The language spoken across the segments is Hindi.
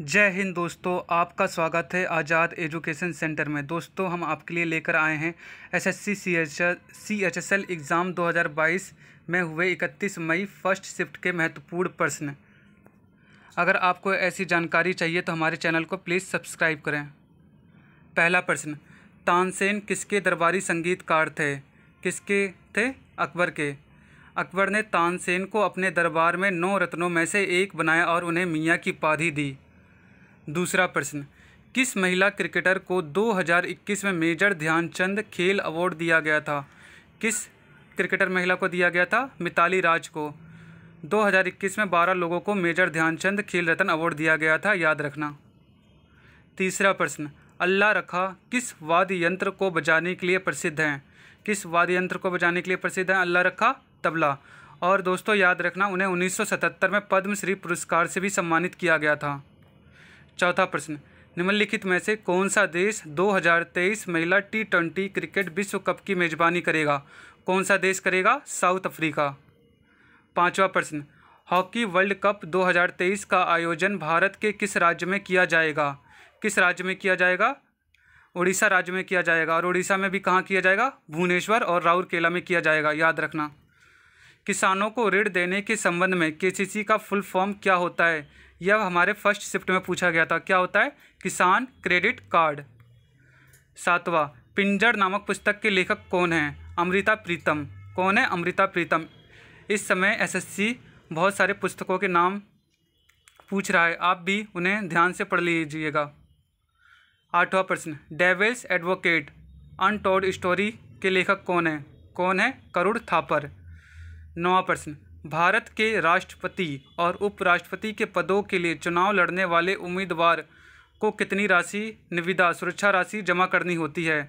जय हिंद दोस्तों आपका स्वागत है आज़ाद एजुकेशन सेंटर में दोस्तों हम आपके लिए लेकर आए हैं एसएससी सीएचएसएल एग्ज़ाम 2022 में हुए 31 मई फर्स्ट शिफ्ट के महत्वपूर्ण प्रश्न अगर आपको ऐसी जानकारी चाहिए तो हमारे चैनल को प्लीज़ सब्सक्राइब करें पहला प्रश्न तानसेन किसके दरबारी संगीतकार थे किसके थे अकबर के अकबर ने तानसेन को अपने दरबार में नौ रत्नों में से एक बनाया और उन्हें मियाँ की उपाधि दी दूसरा प्रश्न किस महिला क्रिकेटर को 2021 में मेजर ध्यानचंद खेल अवार्ड दिया गया था किस क्रिकेटर महिला को दिया गया था मिताली राज को 2021 में 12 लोगों को मेजर ध्यानचंद खेल रत्न अवार्ड दिया गया था याद रखना तीसरा प्रश्न अल्लाह रखा किस वाद्य यंत्र को बजाने के लिए प्रसिद्ध हैं किस वाद्य यंत्र को बजाने के लिए प्रसिद्ध हैं अल्लाह रखा तबला और दोस्तों याद रखना उन्हें 1977 में पद्मश्री पुरस्कार से भी सम्मानित किया गया था चौथा प्रश्न निम्नलिखित में से कौन सा देश 2023 महिला टी ट्वेंटी क्रिकेट विश्व कप की मेजबानी करेगा कौन सा देश करेगा साउथ अफ्रीका पांचवा प्रश्न हॉकी वर्ल्ड कप 2023 का आयोजन भारत के किस राज्य में किया जाएगा किस राज्य में किया जाएगा उड़ीसा राज्य में किया जाएगा और उड़ीसा में भी कहाँ किया जाएगा भुवनेश्वर और राउरकेला में किया जाएगा याद रखना किसानों को ऋण देने के संबंध में केसीसी का फुल फॉर्म क्या होता है यह हमारे फर्स्ट शिफ्ट में पूछा गया था क्या होता है किसान क्रेडिट कार्ड सातवां पिंजर नामक पुस्तक के लेखक कौन हैं अमृता प्रीतम कौन है अमृता प्रीतम इस समय एसएससी बहुत सारे पुस्तकों के नाम पूछ रहा है आप भी उन्हें ध्यान से पढ़ लीजिएगा आठवां प्रश्न डेविल्स एडवोकेट अनटोल्ड स्टोरी के लेखक कौन है कौन है करुण थापर नौवा प्रश्न भारत के राष्ट्रपति और उपराष्ट्रपति के पदों के लिए चुनाव लड़ने वाले उम्मीदवार को कितनी राशि निविदा सुरक्षा राशि जमा करनी होती है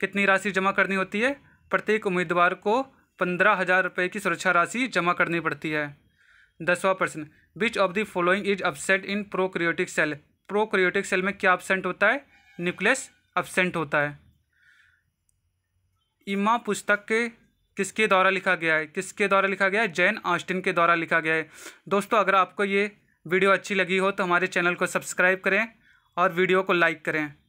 कितनी राशि जमा करनी होती है प्रत्येक उम्मीदवार को पंद्रह हज़ार रुपये की सुरक्षा राशि जमा करनी पड़ती है दसवा प्रश्न which of the following is absent in prokaryotic cell prokaryotic cell में क्या अपसेंट होता है न्यूक्लियस अपसेंट होता है इमा पुस्तक के किसके द्वारा लिखा गया है किसके द्वारा लिखा गया है जैन ऑस्टिन के द्वारा लिखा गया है दोस्तों अगर आपको ये वीडियो अच्छी लगी हो तो हमारे चैनल को सब्सक्राइब करें और वीडियो को लाइक करें